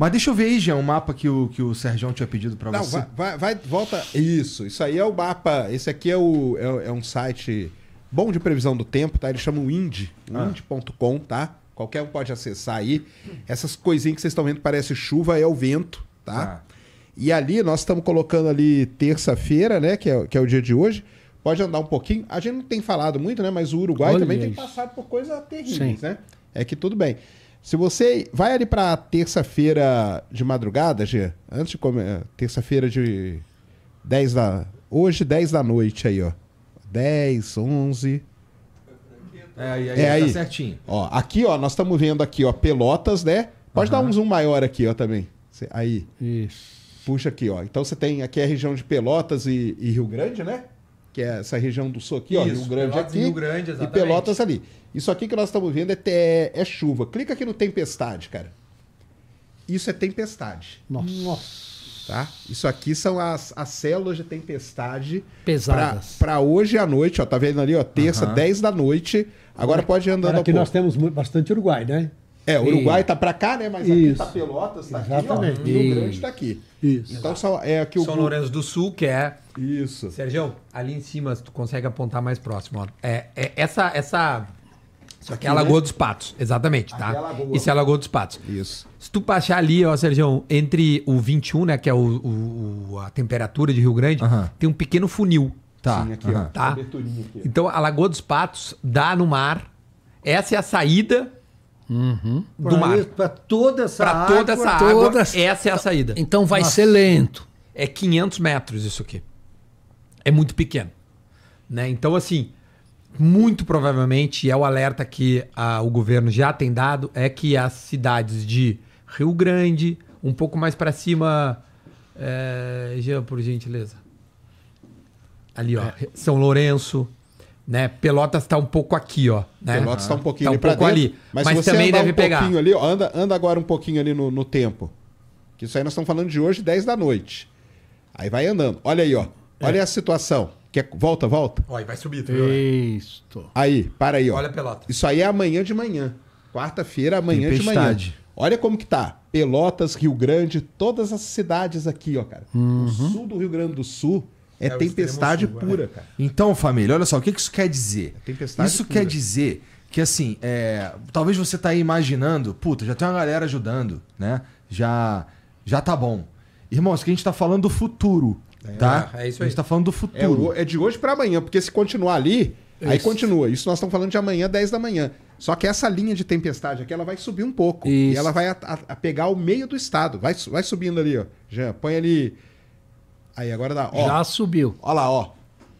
Mas deixa eu ver aí, Jean, o mapa que o, que o Sergião tinha pedido para você. Não, vai, vai, volta. Isso, isso aí é o mapa. Esse aqui é, o, é, é um site bom de previsão do tempo, tá? Eles chamam Indy, ah. Indy.com, tá? Qualquer um pode acessar aí. Essas coisinhas que vocês estão vendo parece chuva, é o vento, tá? Ah. E ali nós estamos colocando ali terça-feira, né? Que é, que é o dia de hoje. Pode andar um pouquinho. A gente não tem falado muito, né? Mas o Uruguai Olha também isso. tem passado por coisas terríveis, Sim. né? É que tudo bem. Se você vai ali para terça-feira de madrugada, Gê, antes de comer, eh, terça-feira de 10 da hoje 10 da noite aí, ó. 10, 11. É aí, aí, é tá aí. Tá certinho. Ó, aqui, ó, nós estamos vendo aqui, ó, Pelotas, né? Pode uhum. dar um zoom maior aqui, ó, também. aí. Isso. Puxa aqui, ó. Então você tem aqui a é região de Pelotas e, e Rio Grande, né? que é essa região do sul aqui, Isso, ó, Rio Grande Pelotas, aqui. Rio Grande, E Pelotas ali. Isso aqui que nós estamos vendo é, é, é, chuva. Clica aqui no tempestade, cara. Isso é tempestade. Nossa. Nossa. Tá? Isso aqui são as, as células de tempestade. Pesadas. Para hoje à noite, ó, tá vendo ali, ó, terça, uhum. 10 da noite. Agora, agora pode ir andando. Agora aqui nós temos bastante Uruguai, né? É, o Uruguai está para cá, né? Mas Isso. aqui está Pelotas, está aqui, ó, e Rio Grande está aqui. Isso. Então só, é aqui o São Lourenço do Sul, que é. Isso. Sérgio, ali em cima, se tu consegue apontar mais próximo. Ó. É, é essa, essa. Isso aqui é a né? Lagoa dos Patos, exatamente, tá? Aqui é Isso é a Lagoa dos Patos. Isso. Se tu baixar ali, ó, Sérgio, entre o 21, né, que é o, o a temperatura de Rio Grande, uh -huh. tem um pequeno funil. Tá. Sim, aqui, uh -huh. tá? Aqui. Então, a Lagoa dos Patos dá no mar. Essa é a saída Uhum. Do mar. Para toda essa pra água. toda essa água, essa é a saída. Então vai Nossa. ser lento. É 500 metros isso aqui. É muito pequeno. Né? Então, assim, muito provavelmente, é o alerta que a, o governo já tem dado, é que as cidades de Rio Grande, um pouco mais para cima, é, Jean, por gentileza. Ali, ó, é. São Lourenço, né? Pelotas está um pouco aqui, ó. Né? Pelotas está um pouquinho tá um ali pouco dentro, ali. Mas, mas você também deve um pegar. Pouquinho ali, ó, anda, anda agora um pouquinho ali no, no tempo. Que isso aí nós estamos falando de hoje, 10 da noite. Aí vai andando. Olha aí, ó. É. Olha é. a situação. Quer... Volta, volta. Olha, vai subir, tá Isso. Aí, para aí, ó. Olha a pelota. Isso aí é amanhã de manhã. Quarta-feira, amanhã de manhã. Olha como que tá. Pelotas, Rio Grande, todas as cidades aqui, ó, cara. Uhum. O sul do Rio Grande do Sul é, é tempestade é. pura, cara. Então, família, olha só, o que isso quer dizer? É isso pura. quer dizer que, assim, é, talvez você tá aí imaginando, puta, já tem uma galera ajudando, né? Já, já tá bom. Irmãos, que a gente tá falando do futuro, é, tá? É isso aí. A gente tá falando do futuro. É, de hoje para amanhã, porque se continuar ali, isso. aí continua. Isso nós estamos falando de amanhã, 10 da manhã. Só que essa linha de tempestade aqui, ela vai subir um pouco. Isso. E ela vai a, a pegar o meio do estado. Vai, vai subindo ali, ó. Jean, põe ali Aí agora dá. Ó, Já subiu. Olha lá, ó.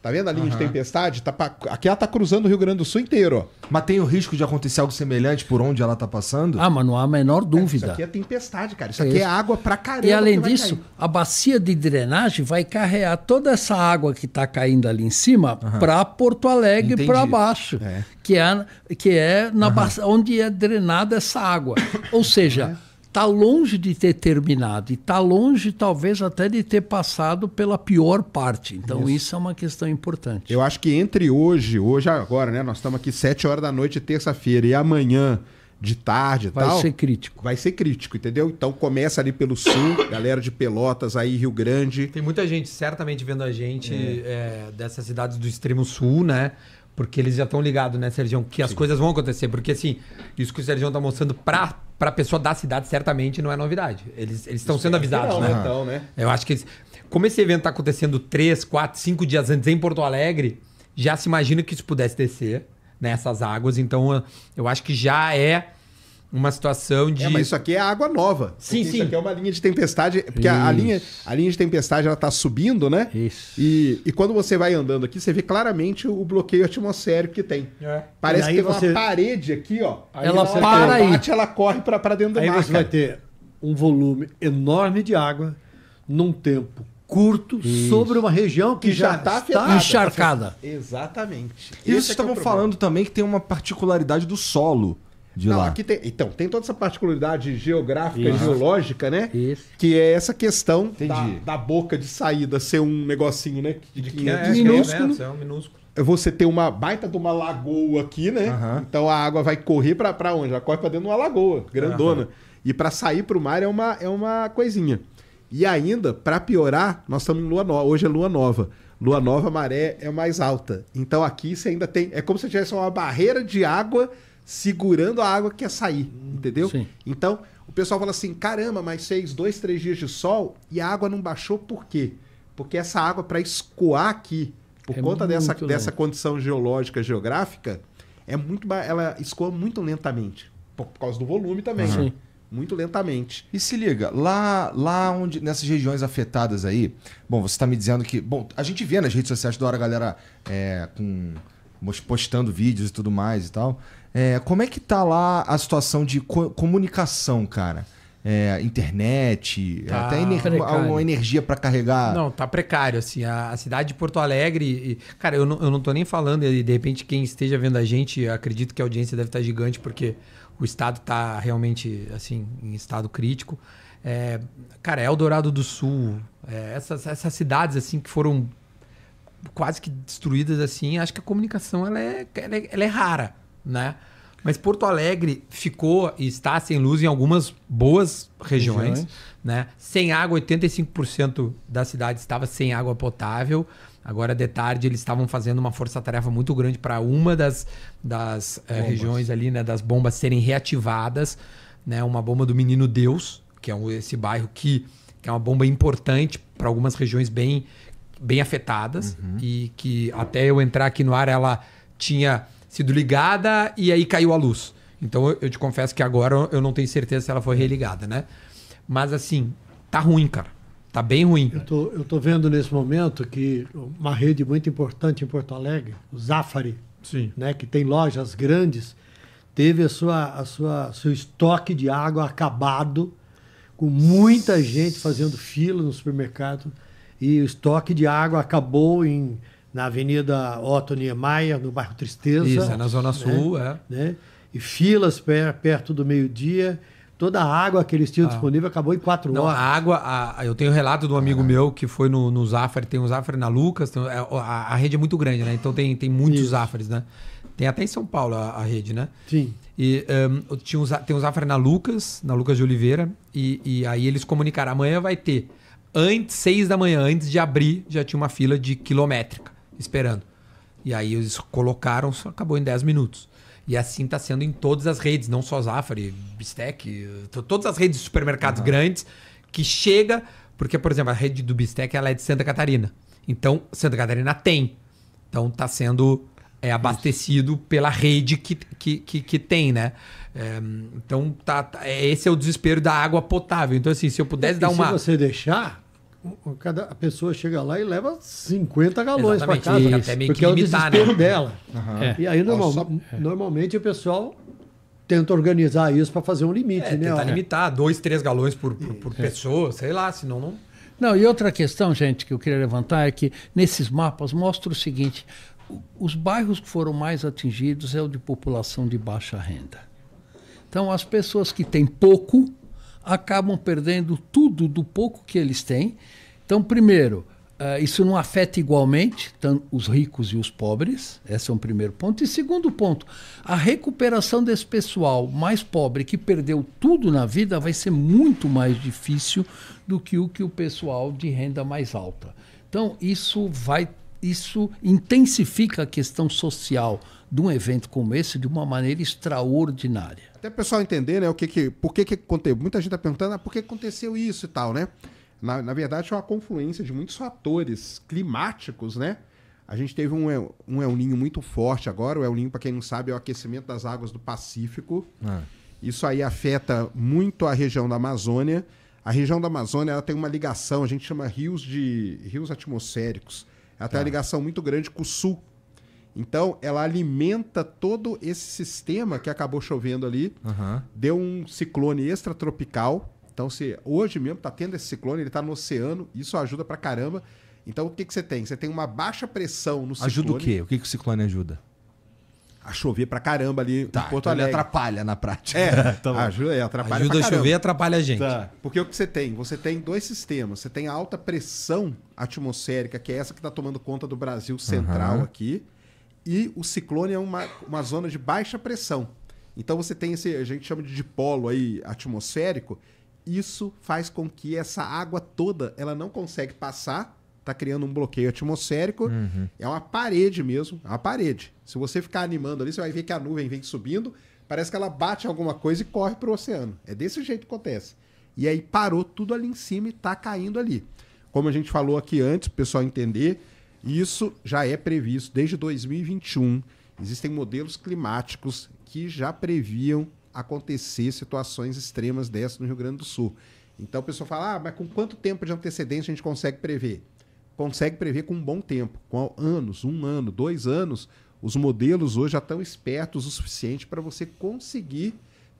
Tá vendo a linha uhum. de tempestade? Tá pra... Aqui ela tá cruzando o Rio Grande do Sul inteiro. Mas tem o risco de acontecer algo semelhante por onde ela tá passando? Ah, mas não há a menor dúvida. É, isso aqui é tempestade, cara. Isso é aqui é isso. é água pra caramba. E além disso, cair. a bacia de drenagem vai carregar toda essa água que tá caindo ali em cima uhum. pra Porto Alegre Entendi. pra baixo. É. Que é, que é na uhum. onde é drenada essa água. Ou seja. É está longe de ter terminado e está longe, talvez, até de ter passado pela pior parte. Então, isso. isso. é uma questão importante. Eu acho que entre hoje, hoje agora, né? Nós estamos aqui 7 horas da noite, terça-feira, e amanhã de tarde vai tal. Vai ser crítico. Vai ser crítico, entendeu? Então começa ali pelo sul, galera de Pelotas, aí Rio Grande. Tem muita gente certamente vendo a gente é. É, dessas cidades do extremo sul, né? Porque eles já estão ligados, né, Sergião? Que as Sim. coisas vão acontecer. Porque, assim, isso que o Sergião está mostrando para a pessoa da cidade certamente não é novidade. Eles estão sendo é avisados, né? né? Então, né? Eu acho que eles... Como esse evento está acontecendo três, quatro, cinco dias antes em Porto Alegre, já se imagina que isso pudesse descer nessas né, águas. Então, eu acho que já é uma situação de. É, mas isso aqui é água nova. Sim, sim. Isso aqui é uma linha de tempestade. Porque a, a, linha, a linha de tempestade ela tá subindo, né? Isso. E, e quando você vai andando aqui, você vê claramente o bloqueio atmosférico que tem. É. Parece que tem você... uma parede aqui, ó. Aí ela para aí. Bate, ela corre para dentro do aí mar. Aí você cara. vai ter um volume enorme de água num tempo curto Isso. sobre uma região que, que já, já tá está encharcada. Exatamente. E vocês é é estavam é falando também que tem uma particularidade do solo de Não, lá. Tem, então, tem toda essa particularidade geográfica e geológica, né? Isso. Que é essa questão da, da, boca de saída ser um negocinho, né? De 500 é, minúsculo. É, é um minúsculo. É você tem uma baita de uma lagoa aqui, né? Então a água vai correr para onde? Ela corre para dentro de uma lagoa grandona. E para sair para o mar é uma, é uma coisinha. E ainda, para piorar, nós estamos em lua nova. Hoje é lua nova. Lua nova, a maré é mais alta. Então aqui você ainda tem. É como se tivesse uma barreira de água segurando a água que ia sair, entendeu? Sim. Então, o pessoal fala assim: caramba, mas fez dois, três dias de sol e a água não baixou por quê? Porque essa água, para escoar aqui, por é conta dessa, dessa condição geológica, geográfica, é muito ela escoa muito lentamente. Por, causa do volume também. Uhum. Né? Muito lentamente. E se liga, lá, lá onde, nessas regiões afetadas aí, bom, você está me dizendo que. Bom, a gente vê nas redes sociais toda hora a galera é, com, postando vídeos e tudo mais e tal. É, como é que tá lá a situação de co comunicação, cara? É, internet, é, tá até ener precário. uma energia para carregar. Não, tá precário. Assim, a, a cidade de Porto Alegre. E, cara, eu não, eu não tô nem falando, e de repente quem esteja vendo a gente, acredito que a audiência deve estar tá gigante, porque o estado tá realmente assim em estado crítico. É, cara, Eldorado do Sul, é, essas, essas cidades assim que foram quase que destruídas assim, acho que a comunicação ela é, ela é, ela é rara né? Mas Porto Alegre ficou e está sem luz em algumas boas regiões, regiões. né? Sem água, 85% da cidade estava sem água potável. Agora de tarde eles estavam fazendo uma força-tarefa muito grande para uma das, das eh, regiões ali, né, das bombas serem reativadas, né? Uma bomba do Menino Deus, que é um, esse bairro que, que é uma bomba importante para algumas regiões bem bem afetadas uhum. e que até eu entrar aqui no ar ela tinha sido ligada e aí caiu a luz. Então eu te confesso que agora eu não tenho certeza se ela foi religada, né? Mas assim, tá ruim, cara. Tá bem ruim. Eu tô, eu tô vendo nesse momento que uma rede muito importante em Porto Alegre, o Zafari, Sim. Né, que tem lojas grandes, teve a sua, a sua seu estoque de água acabado, com muita gente fazendo fila no supermercado. E o estoque de água acabou em na Avenida Otto Niemeyer, no bairro Tristeza. Isso, é na Zona né? Sul, né? é. Né? E filas per, perto do meio-dia. Toda a água que eles tinham ah. disponível acabou em quatro Não, horas. A água, a, eu tenho relato de um amigo ah. meu que foi no, no Zafari, tem um Zafari na Lucas, tem, é, a, a, rede é muito grande, né? Então tem, tem muitos Isso. né? Tem até em São Paulo a, a rede, né? Sim. E um, tinha um, tem um Zafari na Lucas, na Lucas de Oliveira, e, e aí eles comunicaram, amanhã vai ter. Antes, seis da manhã, antes de abrir, já tinha uma fila de quilométrica esperando. E aí eles colocaram, acabou em 10 minutos. E assim está sendo em todas as redes, não só Zafari, Bistec, eh, todas as redes de supermercados uhum. grandes que chega, porque, por exemplo, a rede do Bistec ela é de Santa Catarina. Então, Santa Catarina tem. Então está sendo é, abastecido Isso. pela rede que, que, que, que tem, né? É, então, tá, tá, é, esse é o desespero da água potável. Então, assim, se eu pudesse e dar uma. Se você deixar, cada a pessoa chega lá e leva 50 galões para casa, isso. até meio porque que é o desespero né? dela. Uhum. É. E aí normal, Nossa, é. normalmente é. o pessoal tenta organizar isso para fazer um limite, é, né? Tentar ó. limitar é. dois, três galões por, por, por pessoa, sei lá, senão não. Não, e outra questão, gente, que eu queria levantar é que nesses mapas mostra o seguinte: os bairros que foram mais atingidos é o de população de baixa renda. Então, as pessoas que têm pouco acabam perdendo tudo do pouco que eles têm. Então, primeiro, uh, isso não afeta igualmente os ricos e os pobres. Esse é um primeiro ponto. E segundo ponto, a recuperação desse pessoal mais pobre que perdeu tudo na vida vai ser muito mais difícil do que o que o pessoal de renda mais alta. Então, isso vai isso intensifica a questão social de um evento como esse de uma maneira extraordinária. Até o pessoal entender, né, o que que, por que que aconteceu. Muita gente tá perguntando, ah, por que aconteceu isso e tal, né? Na, na verdade, é uma confluência de muitos fatores climáticos, né? A gente teve um, um El Ninho muito forte agora. O El Ninho, para quem não sabe, é o aquecimento das águas do Pacífico. É. Isso aí afeta muito a região da Amazônia. A região da Amazônia ela tem uma ligação, a gente chama rios de rios atmosféricos. Ela tá. tem uma tá. ligação muito grande com o sul então, ela alimenta todo esse sistema que acabou chovendo ali, uhum. deu um ciclone extratropical. Então, se hoje mesmo está tendo esse ciclone, ele está no oceano, isso ajuda pra caramba. Então, o que, que você tem? Você tem uma baixa pressão no ciclone. Ajuda o quê? O que, que o ciclone ajuda? A chover pra caramba ali tá, Porto então Ele atrapalha na prática. É, tá ajuda, é, atrapalha ajuda a chover atrapalha a gente. Tá. Porque o que você tem? Você tem dois sistemas. Você tem a alta pressão atmosférica, que é essa que está tomando conta do Brasil central uhum. aqui e o ciclone é uma, uma zona de baixa pressão. Então você tem esse, a gente chama de dipolo aí atmosférico. Isso faz com que essa água toda ela não consegue passar, tá criando um bloqueio atmosférico. Uhum. É uma parede mesmo, é uma parede. Se você ficar animando ali, você vai ver que a nuvem vem subindo, parece que ela bate alguma coisa e corre para o oceano. É desse jeito que acontece. E aí parou tudo ali em cima e tá caindo ali. Como a gente falou aqui antes, o pessoal entender, isso já é previsto desde 2021. Existem modelos climáticos que já previam acontecer situações extremas dessas no Rio Grande do Sul. Então o pessoal fala, ah, mas com quanto tempo de antecedência a gente consegue prever? Consegue prever com um bom tempo, com anos, um ano, dois anos. Os modelos hoje já estão espertos o suficiente para você conseguir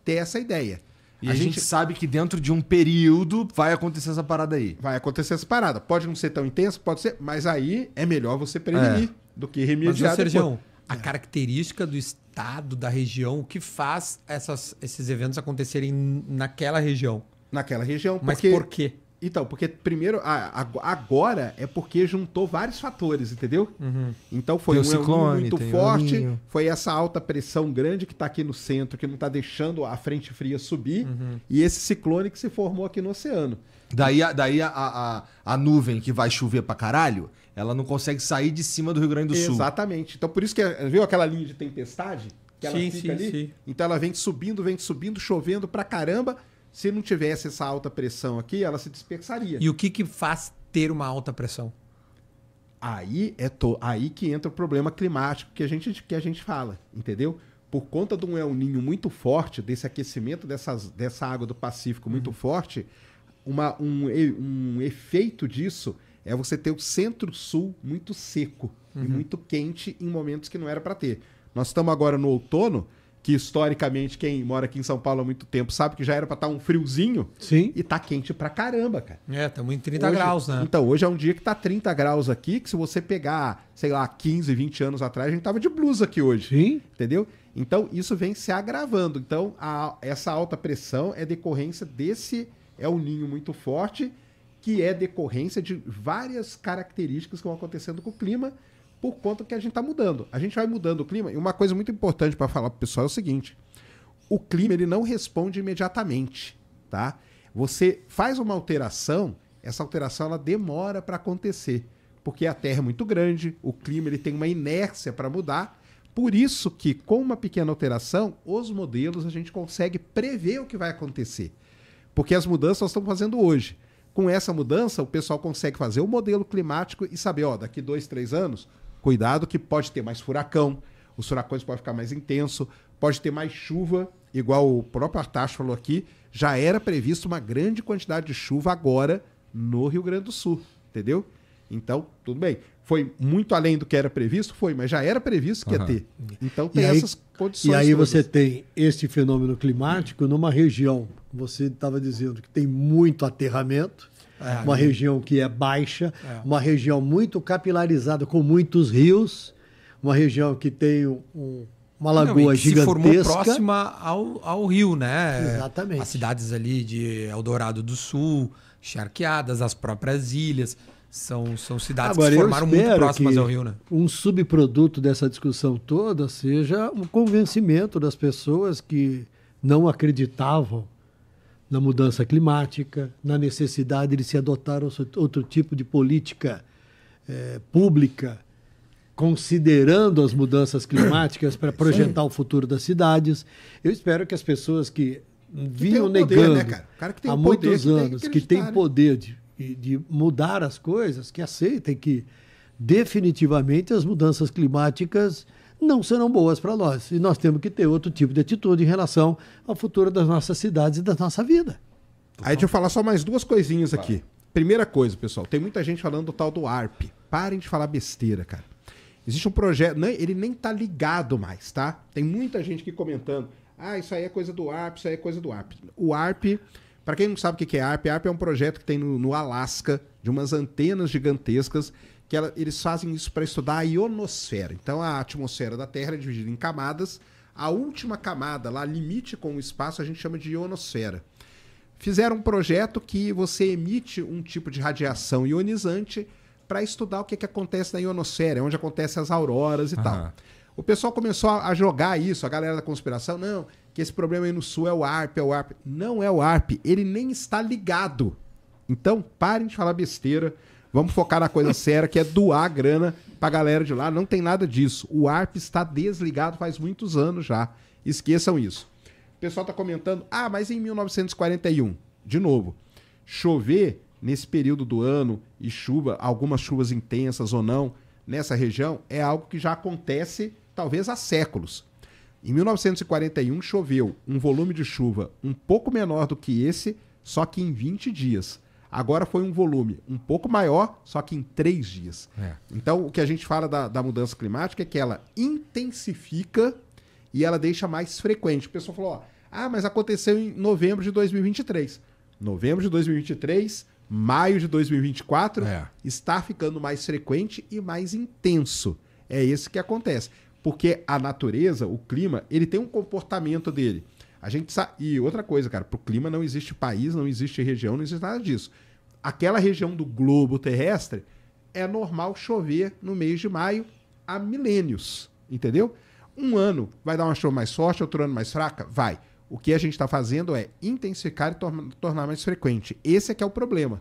ter essa ideia. E a, a gente... gente... sabe que dentro de um período vai acontecer essa parada aí. Vai acontecer essa parada. Pode não ser tão intenso, pode ser, mas aí é melhor você prevenir é. do que remediar. Mas, Sergião, a é. característica do estado, da região, o que faz essas, esses eventos acontecerem naquela região? Naquela região. Mas por quê? Então, porque primeiro, agora é porque juntou vários fatores, entendeu? Uhum. Então foi um é ciclone, muito forte, um foi essa alta pressão grande que está aqui no centro, que não está deixando a frente fria subir, uhum. e esse ciclone que se formou aqui no oceano. Daí, a, daí a, a, a, nuvem que vai chover pra caralho, ela não consegue sair de cima do Rio Grande do Sul. Exatamente. Então por isso que, viu aquela linha de tempestade? Que ela sim, fica sim, ali? Sim. Então ela vem subindo, vem subindo, chovendo pra caramba se não tivesse essa alta pressão aqui, ela se dispersaria. E o que, que faz ter uma alta pressão? Aí é to... aí que entra o problema climático que a gente que a gente fala, entendeu? Por conta de um El Ninho muito forte, desse aquecimento dessas, dessa água do Pacífico muito uhum. forte, uma, um, um efeito disso é você ter o centro-sul muito seco uhum. e muito quente em momentos que não era para ter. Nós estamos agora no outono, que historicamente quem mora aqui em São Paulo há muito tempo sabe que já era para estar tá um friozinho. Sim. E tá quente pra caramba, cara. É, estamos tá em 30 hoje, graus, né? Então, hoje é um dia que tá 30 graus aqui, que se você pegar, sei lá, 15, 20 anos atrás, a gente tava de blusa aqui hoje. Sim. Entendeu? Então, isso vem se agravando. Então, a, essa alta pressão é decorrência desse é um ninho muito forte, que é decorrência de várias características que vão acontecendo com o clima por conta que a gente está mudando. A gente vai mudando o clima. E uma coisa muito importante para falar para o pessoal é o seguinte: o clima ele não responde imediatamente, tá? Você faz uma alteração, essa alteração ela demora para acontecer, porque a Terra é muito grande, o clima ele tem uma inércia para mudar. Por isso que com uma pequena alteração, os modelos a gente consegue prever o que vai acontecer. Porque as mudanças nós estamos fazendo hoje. Com essa mudança, o pessoal consegue fazer o modelo climático e saber, ó, daqui dois, três anos, Cuidado que pode ter mais furacão, os furacões podem ficar mais intenso, pode ter mais chuva, igual o próprio Artacho falou aqui, já era previsto uma grande quantidade de chuva agora no Rio Grande do Sul, entendeu? Então, tudo bem. Foi muito além do que era previsto? Foi, mas já era previsto que ia ter. Então tem aí, essas condições. E aí todas. você tem esse fenômeno climático numa região, você estava dizendo, que tem muito aterramento, é, uma região que é baixa, é. uma região muito capilarizada com muitos rios, uma região que tem um, uma lagoa Não, gigantesca. Se formou próxima ao, ao rio, né? Exatamente. As cidades ali de Eldorado do Sul, charqueadas, as próprias ilhas. São, são cidades Agora, que se formaram muito próximas ao Rio, né? Um subproduto dessa discussão toda seja um convencimento das pessoas que não acreditavam na mudança climática, na necessidade de se adotar outro tipo de política é, pública, considerando as mudanças climáticas para projetar Sim. o futuro das cidades. Eu espero que as pessoas que, vinham né, negando há muitos anos, que têm né? poder de, de mudar as coisas, que aceitem que definitivamente as mudanças climáticas não serão boas para nós. E nós temos que ter outro tipo de atitude em relação ao futuro das nossas cidades e da nossa vida. Aí deixa eu falar só mais duas coisinhas aqui. Claro. Primeira coisa, pessoal, tem muita gente falando do tal do ARP. Parem de falar besteira, cara. Existe um projeto, ele nem tá ligado mais, tá? Tem muita gente aqui comentando. Ah, isso aí é coisa do ARP, isso aí é coisa do ARP. O ARP, para quem não sabe o que é ARP, ARP é um projeto que tem no, no Alasca, de umas antenas gigantescas que ela, eles fazem isso para estudar a ionosfera. Então a atmosfera da Terra é dividida em camadas. A última camada, lá limite com o espaço, a gente chama de ionosfera. Fizeram um projeto que você emite um tipo de radiação ionizante para estudar o que, é que acontece na ionosfera, é onde acontecem as auroras e uhum. tal. O pessoal começou a jogar isso, a galera da conspiração, não, que esse problema aí no sul é o ARP, é o ARP. Não é o ARP, ele nem está ligado. Então, parem de falar besteira Vamos focar na coisa séria, que é doar grana pra galera de lá. Não tem nada disso. O ARP está desligado faz muitos anos já. Esqueçam isso. O pessoal tá comentando, ah, mas em 1941, de novo, chover nesse período do ano e chuva, algumas chuvas intensas ou não, nessa região, é algo que já acontece talvez há séculos. Em 1941 choveu um volume de chuva um pouco menor do que esse, só que em 20 dias. Agora foi um volume um pouco maior, só que em três dias. É. Então, o que a gente fala da, da, mudança climática é que ela intensifica e ela deixa mais frequente. O pessoal falou: ó, ah, mas aconteceu em novembro de 2023. Novembro de 2023, maio de 2024, é. está ficando mais frequente e mais intenso. É isso que acontece. Porque a natureza, o clima, ele tem um comportamento dele. A gente sa... E outra coisa, cara, pro clima não existe país, não existe região, não existe nada disso. Aquela região do globo terrestre é normal chover no mês de maio há milênios, entendeu? Um ano vai dar uma chuva mais forte, outro ano mais fraca? Vai. O que a gente está fazendo é intensificar e tor tornar mais frequente. Esse é que é o problema.